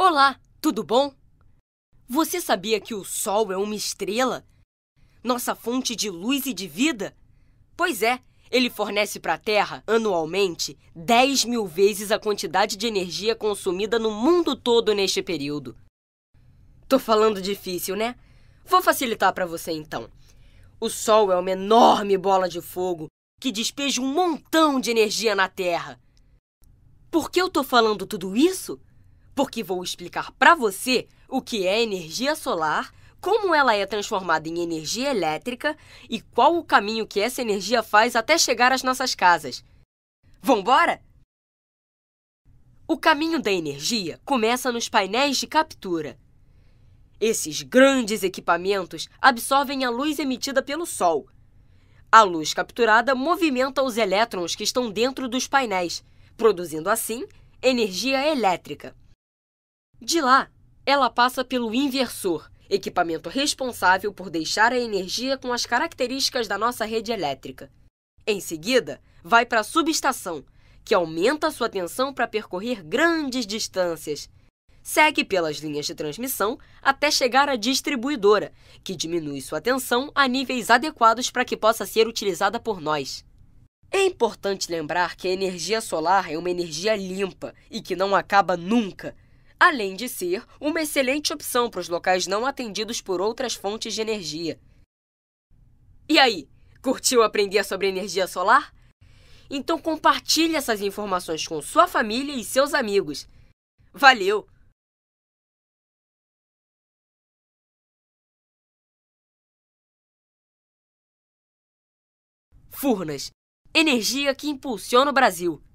Olá, tudo bom? Você sabia que o Sol é uma estrela? Nossa fonte de luz e de vida? Pois é, ele fornece para a Terra, anualmente, 10 mil vezes a quantidade de energia consumida no mundo todo neste período. Tô falando difícil, né? Vou facilitar para você então. O Sol é uma enorme bola de fogo que despeja um montão de energia na Terra. Por que eu tô falando tudo isso? porque vou explicar para você o que é energia solar, como ela é transformada em energia elétrica e qual o caminho que essa energia faz até chegar às nossas casas. Vambora? O caminho da energia começa nos painéis de captura. Esses grandes equipamentos absorvem a luz emitida pelo Sol. A luz capturada movimenta os elétrons que estão dentro dos painéis, produzindo assim energia elétrica. De lá, ela passa pelo inversor, equipamento responsável por deixar a energia com as características da nossa rede elétrica. Em seguida, vai para a subestação, que aumenta sua tensão para percorrer grandes distâncias. Segue pelas linhas de transmissão até chegar à distribuidora, que diminui sua tensão a níveis adequados para que possa ser utilizada por nós. É importante lembrar que a energia solar é uma energia limpa e que não acaba nunca além de ser uma excelente opção para os locais não atendidos por outras fontes de energia. E aí, curtiu aprender sobre energia solar? Então compartilhe essas informações com sua família e seus amigos. Valeu! Furnas, energia que impulsiona o Brasil.